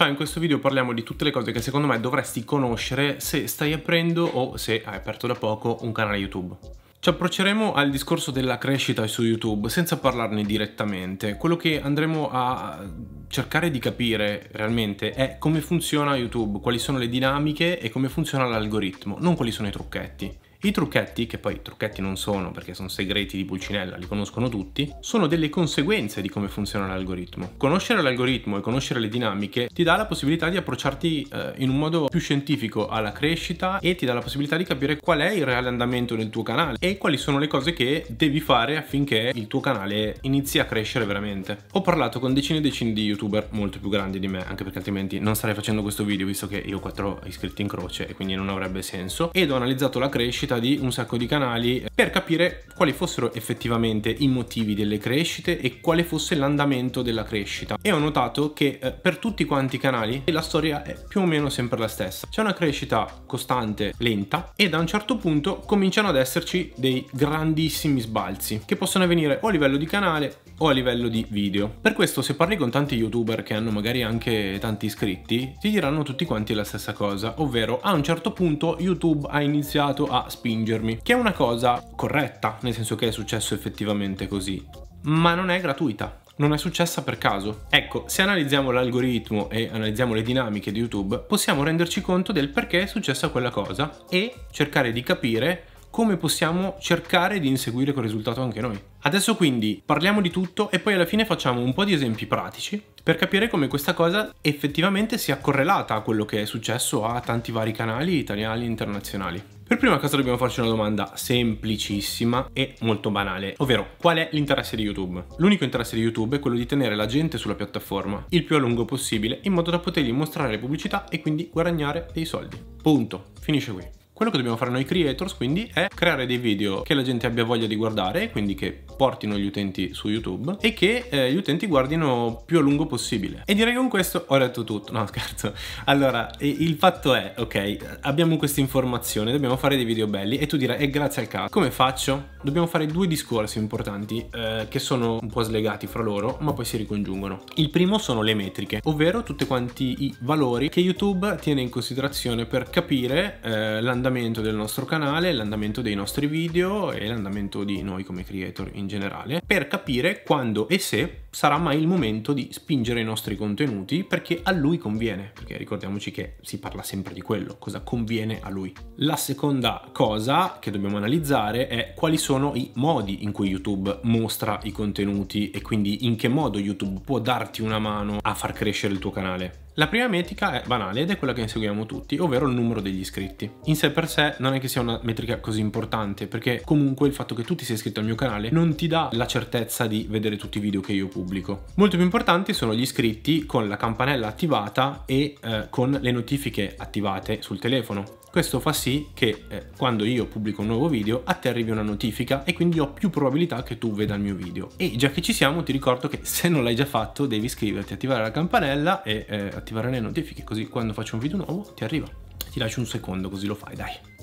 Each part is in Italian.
Ciao, in questo video parliamo di tutte le cose che secondo me dovresti conoscere se stai aprendo o se hai aperto da poco un canale YouTube. Ci approcceremo al discorso della crescita su YouTube senza parlarne direttamente. Quello che andremo a cercare di capire realmente è come funziona YouTube, quali sono le dinamiche e come funziona l'algoritmo, non quali sono i trucchetti. I trucchetti, che poi trucchetti non sono perché sono segreti di Pulcinella, li conoscono tutti, sono delle conseguenze di come funziona l'algoritmo. Conoscere l'algoritmo e conoscere le dinamiche ti dà la possibilità di approcciarti eh, in un modo più scientifico alla crescita e ti dà la possibilità di capire qual è il reale andamento del tuo canale e quali sono le cose che devi fare affinché il tuo canale inizi a crescere veramente. Ho parlato con decine e decine di youtuber molto più grandi di me, anche perché altrimenti non starei facendo questo video visto che io ho 4 iscritti in croce e quindi non avrebbe senso ed ho analizzato la crescita crescita di un sacco di canali eh, per capire quali fossero effettivamente i motivi delle crescite e quale fosse l'andamento della crescita e ho notato che eh, per tutti quanti i canali la storia è più o meno sempre la stessa c'è una crescita costante lenta e da un certo punto cominciano ad esserci dei grandissimi sbalzi che possono avvenire o a livello di canale o a livello di video. Per questo se parli con tanti youtuber che hanno magari anche tanti iscritti, ti diranno tutti quanti la stessa cosa, ovvero a un certo punto YouTube ha iniziato a spingermi, che è una cosa corretta, nel senso che è successo effettivamente così, ma non è gratuita non è successa per caso. Ecco, se analizziamo l'algoritmo e analizziamo le dinamiche di YouTube, possiamo renderci conto del perché è successa quella cosa e cercare di capire come possiamo cercare di inseguire quel risultato anche noi. Adesso quindi parliamo di tutto e poi alla fine facciamo un po' di esempi pratici per capire come questa cosa effettivamente sia correlata a quello che è successo a tanti vari canali italiani e internazionali. Per prima cosa dobbiamo farci una domanda semplicissima e molto banale, ovvero qual è l'interesse di YouTube? L'unico interesse di YouTube è quello di tenere la gente sulla piattaforma il più a lungo possibile in modo da potergli mostrare le pubblicità e quindi guadagnare dei soldi. Punto, finisce qui. Quello che dobbiamo fare noi creators quindi è creare dei video che la gente abbia voglia di guardare, quindi che portino gli utenti su YouTube e che eh, gli utenti guardino più a lungo possibile. E direi che con questo ho detto tutto, no scherzo. Allora, il fatto è, ok, abbiamo questa informazione, dobbiamo fare dei video belli e tu dirai, e grazie al caso, come faccio? Dobbiamo fare due discorsi importanti eh, che sono un po' slegati fra loro, ma poi si ricongiungono. Il primo sono le metriche, ovvero tutti quanti i valori che YouTube tiene in considerazione per capire eh, l'andamento l'andamento del nostro canale, l'andamento dei nostri video e l'andamento di noi come creator in generale per capire quando e se sarà mai il momento di spingere i nostri contenuti perché a lui conviene, perché ricordiamoci che si parla sempre di quello, cosa conviene a lui. La seconda cosa che dobbiamo analizzare è quali sono i modi in cui YouTube mostra i contenuti e quindi in che modo YouTube può darti una mano a far crescere il tuo canale. La prima metrica è banale ed è quella che inseguiamo tutti, ovvero il numero degli iscritti. In sé per sé non è che sia una metrica così importante, perché comunque il fatto che tu ti sia iscritto al mio canale non ti dà la certezza di vedere tutti i video che io pubblico pubblico. Molto più importanti sono gli iscritti con la campanella attivata e eh, con le notifiche attivate sul telefono. Questo fa sì che eh, quando io pubblico un nuovo video a te arrivi una notifica e quindi ho più probabilità che tu veda il mio video. E già che ci siamo ti ricordo che se non l'hai già fatto devi iscriverti, attivare la campanella e eh, attivare le notifiche così quando faccio un video nuovo ti arriva. Ti lascio un secondo così lo fai, dai.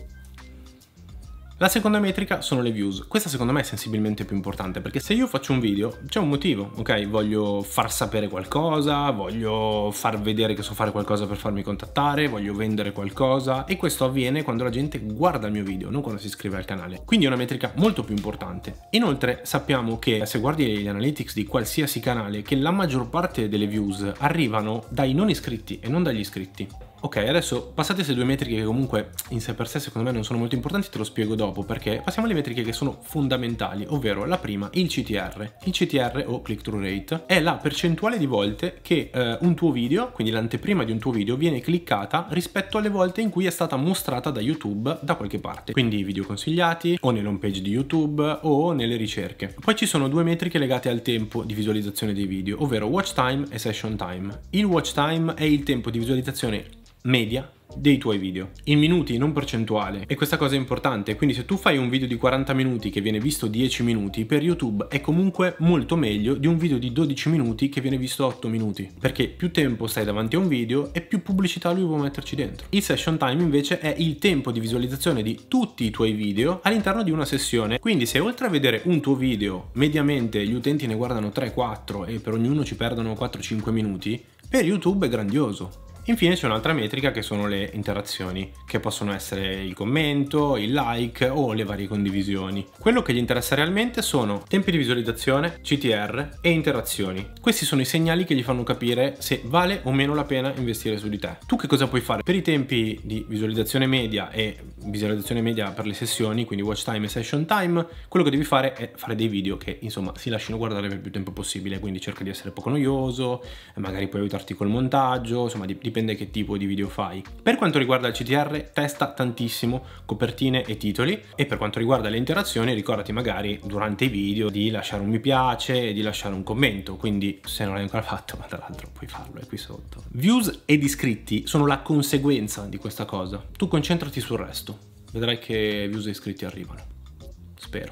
La seconda metrica sono le views. Questa secondo me è sensibilmente più importante perché se io faccio un video c'è un motivo, ok? Voglio far sapere qualcosa, voglio far vedere che so fare qualcosa per farmi contattare, voglio vendere qualcosa e questo avviene quando la gente guarda il mio video, non quando si iscrive al canale. Quindi è una metrica molto più importante. Inoltre sappiamo che se guardi gli analytics di qualsiasi canale che la maggior parte delle views arrivano dai non iscritti e non dagli iscritti. Ok, adesso passate queste due metriche che comunque in sé per sé secondo me non sono molto importanti, te lo spiego dopo perché passiamo alle metriche che sono fondamentali, ovvero la prima, il CTR. Il CTR o click through rate è la percentuale di volte che eh, un tuo video, quindi l'anteprima di un tuo video, viene cliccata rispetto alle volte in cui è stata mostrata da YouTube da qualche parte, quindi video consigliati o nell'home page di YouTube o nelle ricerche. Poi ci sono due metriche legate al tempo di visualizzazione dei video, ovvero watch time e session time. Il watch time è il tempo di visualizzazione media dei tuoi video in minuti non percentuale e questa cosa è importante quindi se tu fai un video di 40 minuti che viene visto 10 minuti per youtube è comunque molto meglio di un video di 12 minuti che viene visto 8 minuti perché più tempo stai davanti a un video e più pubblicità lui vuole metterci dentro il session time invece è il tempo di visualizzazione di tutti i tuoi video all'interno di una sessione quindi se oltre a vedere un tuo video mediamente gli utenti ne guardano 3 4 e per ognuno ci perdono 4 5 minuti per youtube è grandioso Infine c'è un'altra metrica che sono le interazioni, che possono essere il commento, il like o le varie condivisioni. Quello che gli interessa realmente sono tempi di visualizzazione, CTR e interazioni. Questi sono i segnali che gli fanno capire se vale o meno la pena investire su di te. Tu che cosa puoi fare? Per i tempi di visualizzazione media e visualizzazione media per le sessioni, quindi watch time e session time, quello che devi fare è fare dei video che insomma si lasciano guardare per più tempo possibile, quindi cerca di essere poco noioso, magari puoi aiutarti col montaggio, insomma dipende dipende che tipo di video fai. Per quanto riguarda il CTR testa tantissimo copertine e titoli e per quanto riguarda le interazioni ricordati magari durante i video di lasciare un mi piace e di lasciare un commento, quindi se non l'hai ancora fatto, ma tra l'altro puoi farlo, è qui sotto. Views ed iscritti sono la conseguenza di questa cosa, tu concentrati sul resto, vedrai che views e iscritti arrivano, spero,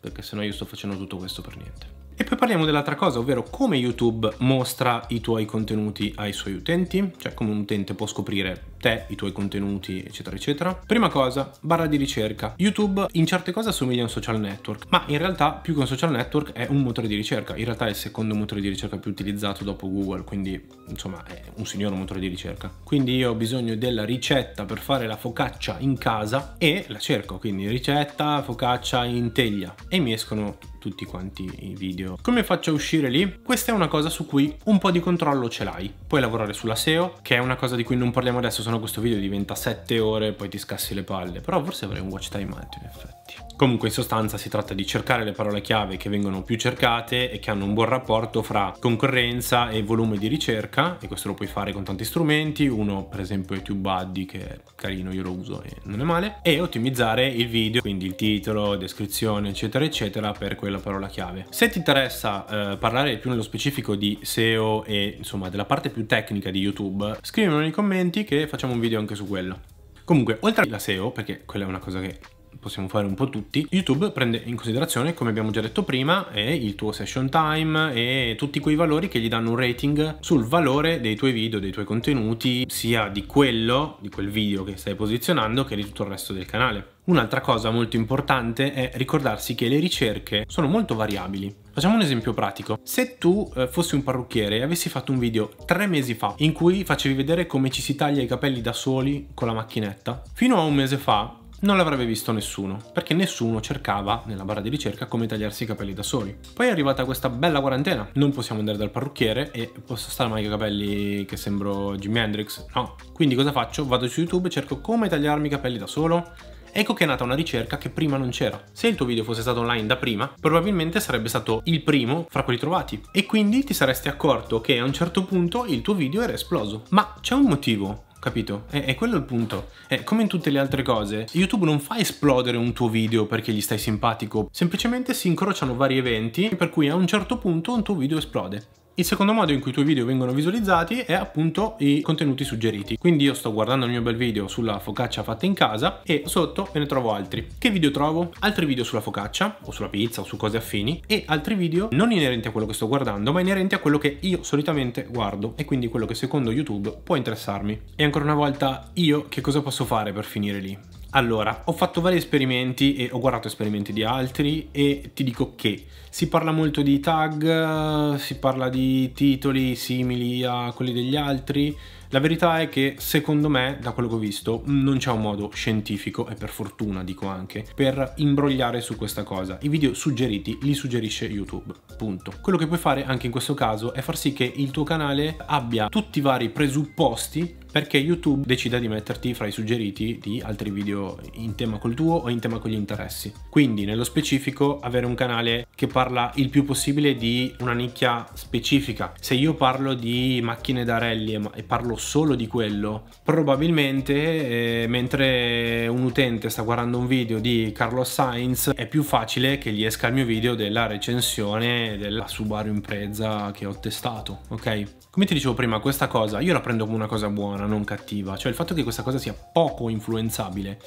perché sennò io sto facendo tutto questo per niente. E poi parliamo dell'altra cosa, ovvero come YouTube mostra i tuoi contenuti ai suoi utenti, cioè come un utente può scoprire te, i tuoi contenuti, eccetera, eccetera. Prima cosa, barra di ricerca. YouTube in certe cose assomiglia a un social network, ma in realtà più che un social network è un motore di ricerca. In realtà è il secondo motore di ricerca più utilizzato dopo Google, quindi insomma è un signor motore di ricerca. Quindi io ho bisogno della ricetta per fare la focaccia in casa e la cerco, quindi ricetta, focaccia in teglia e mi escono tutti quanti i video. Come faccio a uscire lì? Questa è una cosa su cui un po' di controllo ce l'hai. Puoi lavorare sulla SEO, che è una cosa di cui non parliamo adesso, sono strano questo video diventa 7 ore e poi ti scassi le palle, però forse avrei un watch time alto in effetti tutti. Comunque in sostanza si tratta di cercare le parole chiave che vengono più cercate e che hanno un buon rapporto fra concorrenza e volume di ricerca e questo lo puoi fare con tanti strumenti, uno per esempio è TubeBuddy che è carino, io lo uso e non è male, e ottimizzare il video, quindi il titolo, descrizione eccetera eccetera per quella parola chiave. Se ti interessa eh, parlare più nello specifico di SEO e insomma della parte più tecnica di YouTube, scrivimelo nei commenti che facciamo un video anche su quello. Comunque, oltre alla SEO, perché quella è una cosa che possiamo fare un po' tutti, YouTube prende in considerazione, come abbiamo già detto prima, il tuo session time e tutti quei valori che gli danno un rating sul valore dei tuoi video, dei tuoi contenuti, sia di quello, di quel video che stai posizionando, che di tutto il resto del canale. Un'altra cosa molto importante è ricordarsi che le ricerche sono molto variabili. Facciamo un esempio pratico. Se tu eh, fossi un parrucchiere e avessi fatto un video tre mesi fa in cui facevi vedere come ci si taglia i capelli da soli con la macchinetta, fino a un mese fa non l'avrebbe visto nessuno, perché nessuno cercava nella barra di ricerca come tagliarsi i capelli da soli. Poi è arrivata questa bella quarantena, non possiamo andare dal parrucchiere e posso stare mai con i capelli che sembro Jimi Hendrix, no. Quindi cosa faccio? Vado su YouTube e cerco come tagliarmi i capelli da solo, Ecco che è nata una ricerca che prima non c'era. Se il tuo video fosse stato online da prima, probabilmente sarebbe stato il primo fra quelli trovati e quindi ti saresti accorto che a un certo punto il tuo video era esploso. Ma c'è un motivo capito? E, è quello il punto. È come in tutte le altre cose, YouTube non fa esplodere un tuo video perché gli stai simpatico, semplicemente si incrociano vari eventi per cui a un certo punto un tuo video esplode. Il secondo modo in cui i tuoi video vengono visualizzati è appunto i contenuti suggeriti. Quindi io sto guardando il mio bel video sulla focaccia fatta in casa e sotto me ne trovo altri. Che video trovo? Altri video sulla focaccia o sulla pizza o su cose affini e altri video non inerenti a quello che sto guardando ma inerenti a quello che io solitamente guardo e quindi quello che secondo YouTube può interessarmi. E ancora una volta io che cosa posso fare per finire lì? Allora, ho fatto vari esperimenti e ho guardato esperimenti di altri e ti dico che si parla molto di tag, si parla di titoli simili a quelli degli altri. La verità è che secondo me, da quello che ho visto, non c'è un modo scientifico, e per fortuna dico anche, per imbrogliare su questa cosa. I video suggeriti li suggerisce YouTube, punto. Quello che puoi fare anche in questo caso è far sì che il tuo canale abbia tutti i vari presupposti perché YouTube decida di metterti fra i suggeriti di altri video in tema col tuo o in tema con gli interessi. Quindi nello specifico avere un canale che parla il più possibile di una nicchia specifica. Se io parlo di macchine da rally e parlo solo di quello, probabilmente eh, mentre un utente sta guardando un video di Carlos Sainz è più facile che gli esca il mio video della recensione della Subaru Impreza che ho testato, ok? come ti dicevo prima, questa cosa io la prendo come una cosa buona, non cattiva, cioè il fatto che questa cosa sia poco influenzabile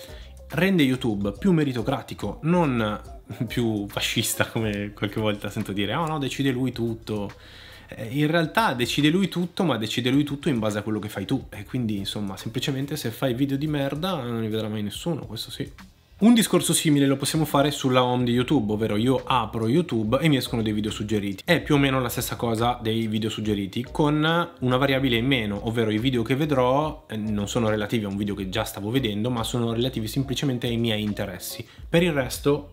rende YouTube più meritocratico, non più fascista come qualche volta sento dire, oh no, decide lui tutto. Eh, in realtà decide lui tutto, ma decide lui tutto in base a quello che fai tu. E quindi, insomma, semplicemente se fai video di merda non li vedrà mai nessuno, questo sì. Un discorso simile lo possiamo fare sulla home di YouTube, ovvero io apro YouTube e mi escono dei video suggeriti. È più o meno la stessa cosa dei video suggeriti, con una variabile in meno, ovvero i video che vedrò eh, non sono relativi a un video che già stavo vedendo, ma sono relativi semplicemente ai miei interessi. Per il resto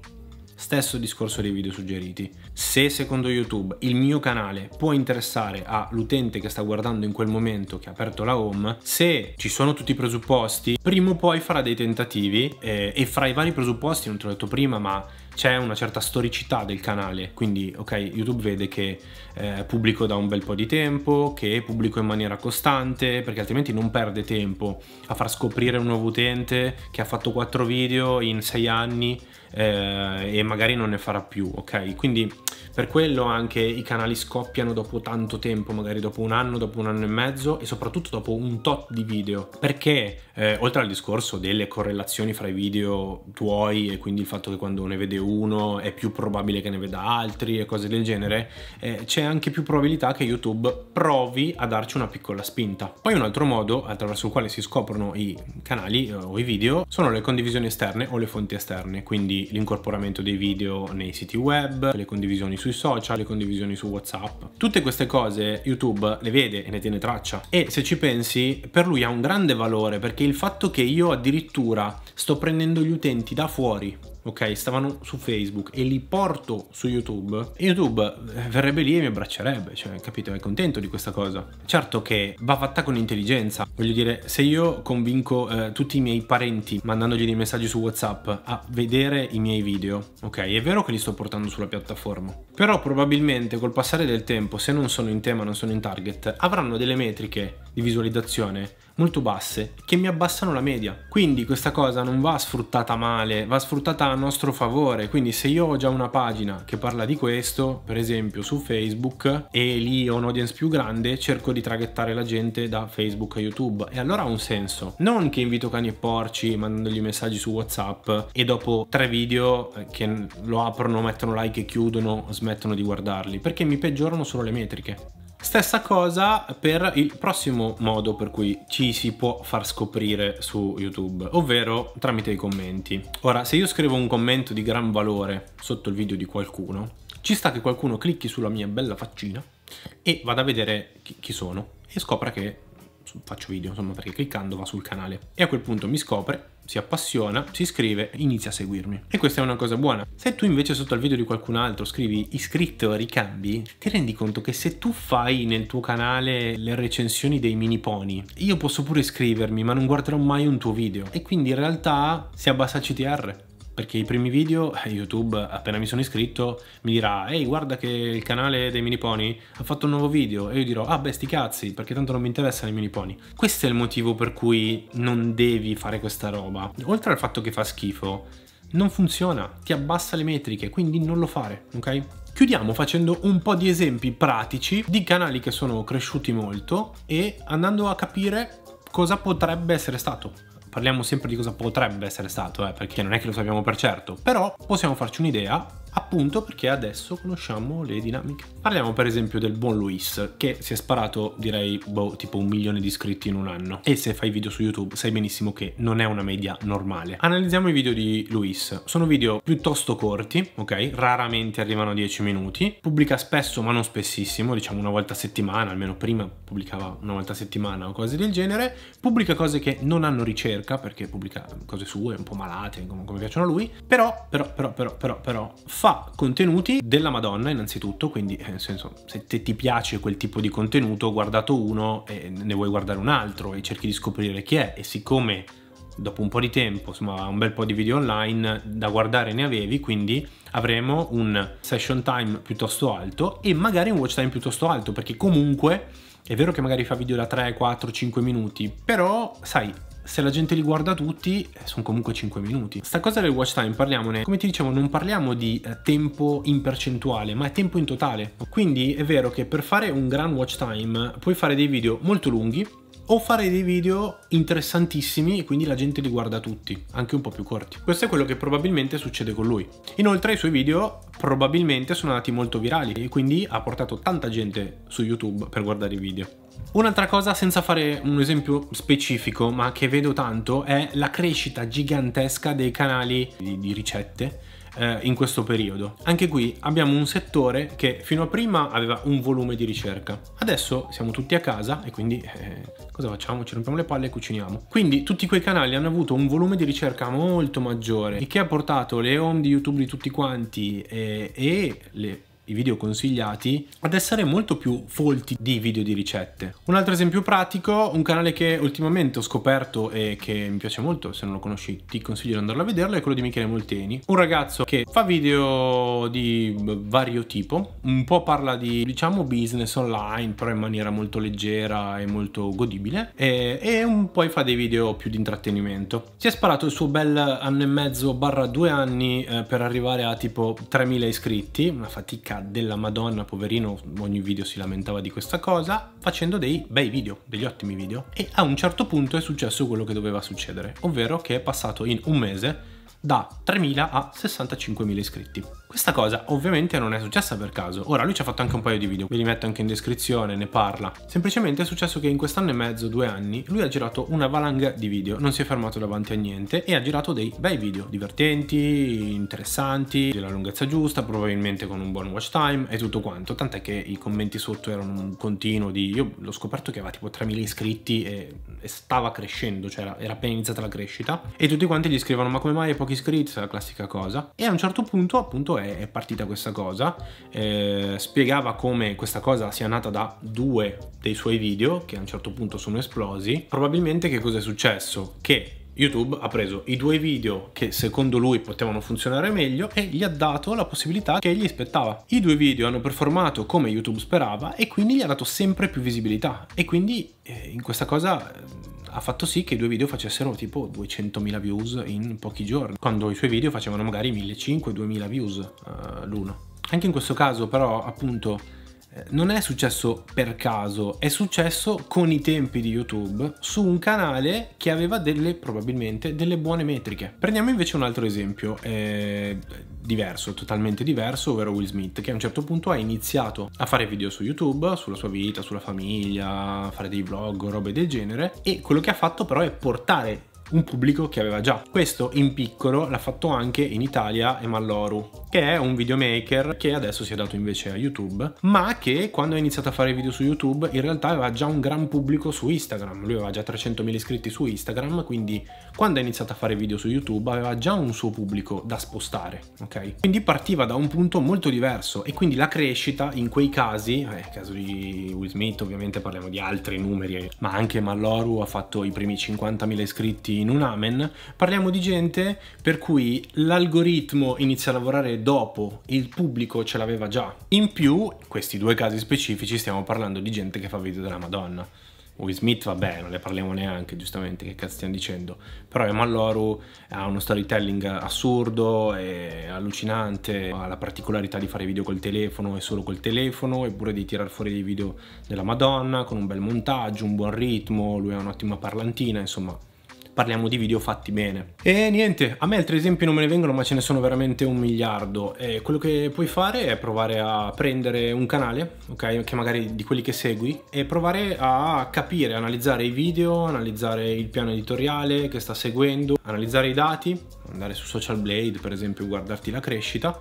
Stesso discorso dei video suggeriti. Se secondo YouTube il mio canale può interessare all'utente che sta guardando in quel momento che ha aperto la home, se ci sono tutti i presupposti, prima o poi farà dei tentativi eh, e fra i vari presupposti, non te l'ho detto prima, ma c'è una certa storicità del canale, quindi ok, YouTube vede che eh, pubblico da un bel po' di tempo, che pubblico in maniera costante, perché altrimenti non perde tempo a far scoprire un nuovo utente che ha fatto 4 video in 6 anni eh, e magari non ne farà più, ok? Quindi per quello anche i canali scoppiano dopo tanto tempo, magari dopo un anno, dopo un anno e mezzo e soprattutto dopo un tot di video, perché eh, oltre al discorso delle correlazioni fra i video tuoi e quindi il fatto che quando ne vede uno è più probabile che ne veda altri e cose del genere, eh, c'è anche più probabilità che YouTube provi a darci una piccola spinta. Poi un altro modo attraverso il quale si scoprono i canali eh, o i video sono le condivisioni esterne o le fonti esterne, quindi l'incorporamento dei video nei siti web, le condivisioni su sui social, le condivisioni su WhatsApp. Tutte queste cose YouTube le vede e ne tiene traccia e se ci pensi per lui ha un grande valore perché il fatto che io addirittura sto prendendo gli utenti da fuori ok? Stavano su Facebook e li porto su YouTube, YouTube eh, verrebbe lì e mi abbraccerebbe, cioè, capito? È contento di questa cosa. Certo che va fatta con intelligenza. Voglio dire, se io convinco eh, tutti i miei parenti mandandogli dei messaggi su WhatsApp a vedere i miei video, ok? È vero che li sto portando sulla piattaforma, però probabilmente col passare del tempo, se non sono in tema, non sono in target, avranno delle metriche di visualizzazione molto basse che mi abbassano la media. Quindi questa cosa non va sfruttata male, va sfruttata a nostro favore. Quindi se io ho già una pagina che parla di questo, per esempio su Facebook, e lì ho un audience più grande, cerco di traghettare la gente da Facebook a YouTube. E allora ha un senso. Non che invito cani e porci mandandogli messaggi su WhatsApp e dopo tre video eh, che lo aprono, mettono like e chiudono, smettono di guardarli, perché mi peggiorano solo le metriche. Stessa cosa per il prossimo modo per cui ci si può far scoprire su YouTube, ovvero tramite i commenti. Ora, se io scrivo un commento di gran valore sotto il video di qualcuno, ci sta che qualcuno clicchi sulla mia bella faccina e vada a vedere chi sono e scopra che faccio video, insomma, perché cliccando va sul canale. E a quel punto mi scopre si appassiona, si iscrive, inizia a seguirmi. E questa è una cosa buona. Se tu invece sotto al video di qualcun altro scrivi iscritto ricambi, ti rendi conto che se tu fai nel tuo canale le recensioni dei mini pony, io posso pure iscrivermi ma non guarderò mai un tuo video. E quindi in realtà si abbassa CTR perché i primi video eh, YouTube appena mi sono iscritto mi dirà ehi guarda che il canale dei mini pony ha fatto un nuovo video e io dirò ah beh sti cazzi perché tanto non mi interessano i mini pony questo è il motivo per cui non devi fare questa roba oltre al fatto che fa schifo non funziona ti abbassa le metriche quindi non lo fare ok? Chiudiamo facendo un po' di esempi pratici di canali che sono cresciuti molto e andando a capire cosa potrebbe essere stato. Parliamo sempre di cosa potrebbe essere stato, eh, perché non è che lo sappiamo per certo, però possiamo farci un'idea appunto perché adesso conosciamo le dinamiche. Parliamo per esempio del buon Luis, che si è sparato direi boh, tipo un milione di iscritti in un anno. E se fai video su YouTube sai benissimo che non è una media normale. Analizziamo i video di Luis. Sono video piuttosto corti, ok? Raramente arrivano a 10 minuti. Pubblica spesso, ma non spessissimo, diciamo una volta a settimana, almeno prima pubblicava una volta a settimana o cose del genere. Pubblica cose che non hanno ricerca, perché pubblica cose sue, un po' malate, come, come piacciono a lui. Però, però, però, però, però, però, fa fa contenuti della Madonna innanzitutto, quindi eh, nel senso se ti piace quel tipo di contenuto, guardato uno e ne vuoi guardare un altro e cerchi di scoprire chi è e siccome dopo un po' di tempo, insomma un bel po' di video online da guardare ne avevi, quindi avremo un session time piuttosto alto e magari un watch time piuttosto alto, perché comunque è vero che magari fa video da 3, 4, 5 minuti, però sai, se la gente li guarda tutti, sono comunque 5 minuti. Sta cosa del watch time, parliamone, come ti dicevo, non parliamo di eh, tempo in percentuale, ma è tempo in totale. Quindi è vero che per fare un gran watch time puoi fare dei video molto lunghi, o fare dei video interessantissimi e quindi la gente li guarda tutti, anche un po' più corti. Questo è quello che probabilmente succede con lui. Inoltre i suoi video probabilmente sono andati molto virali e quindi ha portato tanta gente su YouTube per guardare i video. Un'altra cosa, senza fare un esempio specifico, ma che vedo tanto, è la crescita gigantesca dei canali di, di ricette eh, in questo periodo. Anche qui abbiamo un settore che fino a prima aveva un volume di ricerca. Adesso siamo tutti a casa e quindi eh, cosa facciamo? Ci rompiamo le palle e cuciniamo. Quindi tutti quei canali hanno avuto un volume di ricerca molto maggiore, il che ha portato le home di YouTube di tutti quanti e, eh, e le i video consigliati ad essere molto più folti di video di ricette. Un altro esempio pratico, un canale che ultimamente ho scoperto e che mi piace molto, se non lo conosci ti consiglio di andarlo a vederlo, è quello di Michele Molteni, un ragazzo che fa video di vario tipo, un po' parla di diciamo business online, però in maniera molto leggera e molto godibile e, e un po' fa dei video più di intrattenimento. Si è sparato il suo bel anno e mezzo barra due anni eh, per arrivare a tipo 3.000 iscritti, una fatica Porca della Madonna, poverino, ogni video si lamentava di questa cosa, facendo dei bei video, degli ottimi video. E a un certo punto è successo quello che doveva succedere, ovvero che è passato in un mese da 3.000 a 65.000 iscritti. Questa cosa ovviamente non è successa per caso. Ora lui ci ha fatto anche un paio di video, ve li metto anche in descrizione, ne parla. Semplicemente è successo che in quest'anno e mezzo, due anni, lui ha girato una valanga di video, non si è fermato davanti a niente e ha girato dei bei video, divertenti, interessanti, della lunghezza giusta, probabilmente con un buon watch time e tutto quanto. Tant'è che i commenti sotto erano un continuo di... Io l'ho scoperto che aveva tipo 3.000 iscritti e, e stava crescendo, cioè era, era appena iniziata la crescita. E tutti quanti gli scrivono ma come mai pochi iscritti, la classica cosa. E a un certo punto appunto è è, è partita questa cosa, eh, spiegava come questa cosa sia nata da due dei suoi video che a un certo punto sono esplosi. Probabilmente che cosa è successo? Che YouTube ha preso i due video che secondo lui potevano funzionare meglio e gli ha dato la possibilità che gli aspettava. I due video hanno performato come YouTube sperava e quindi gli ha dato sempre più visibilità e quindi eh, in questa cosa ha fatto sì che i due video facessero tipo 200.000 views in pochi giorni, quando i suoi video facevano magari 1.500-2.000 views uh, l'uno. Anche in questo caso però appunto non è successo per caso, è successo con i tempi di YouTube su un canale che aveva delle probabilmente delle buone metriche. Prendiamo invece un altro esempio eh, diverso, totalmente diverso, ovvero Will Smith che a un certo punto ha iniziato a fare video su YouTube, sulla sua vita, sulla famiglia, fare dei vlog, robe del genere e quello che ha fatto però è portare un pubblico che aveva già. Questo in piccolo l'ha fatto anche in Italia Emaloru, che è un videomaker che adesso si è dato invece a YouTube, ma che quando ha iniziato a fare video su YouTube in realtà aveva già un gran pubblico su Instagram, lui aveva già 300.000 iscritti su Instagram, quindi quando ha iniziato a fare video su YouTube aveva già un suo pubblico da spostare, ok? Quindi partiva da un punto molto diverso e quindi la crescita in quei casi, eh, caso di Will Smith ovviamente parliamo di altri numeri, ma anche Malloru ha fatto i primi 50.000 iscritti in un amen, parliamo di gente per cui l'algoritmo inizia a lavorare dopo, il pubblico ce l'aveva già. In più, in questi due casi specifici stiamo parlando di gente che fa video della Madonna. Will Smith, vabbè, non ne parliamo neanche, giustamente, che cazzo stiamo dicendo. Però Eman Loru ha uno storytelling assurdo e allucinante, ha la particolarità di fare video col telefono e solo col telefono, eppure di tirar fuori dei video della Madonna con un bel montaggio, un buon ritmo, lui ha un'ottima parlantina, insomma, parliamo di video fatti bene. E niente, a me altri esempi non me ne vengono ma ce ne sono veramente un miliardo e quello che puoi fare è provare a prendere un canale, ok, che magari di quelli che segui e provare a capire, analizzare i video, analizzare il piano editoriale che sta seguendo, analizzare i dati, andare su Social Blade per esempio, guardarti la crescita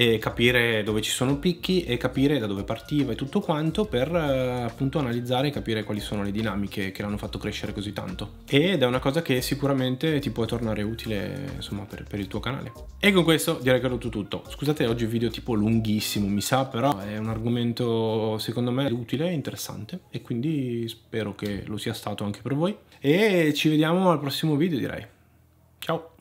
e capire dove ci sono picchi e capire da dove partiva e tutto quanto per eh, appunto analizzare e capire quali sono le dinamiche che l'hanno fatto crescere così tanto. Ed è una cosa che sicuramente ti può tornare utile insomma per, per il tuo canale. E con questo direi che è tutto. Scusate oggi è un video tipo lunghissimo mi sa però è un argomento secondo me utile e interessante e quindi spero che lo sia stato anche per voi e ci vediamo al prossimo video direi. Ciao!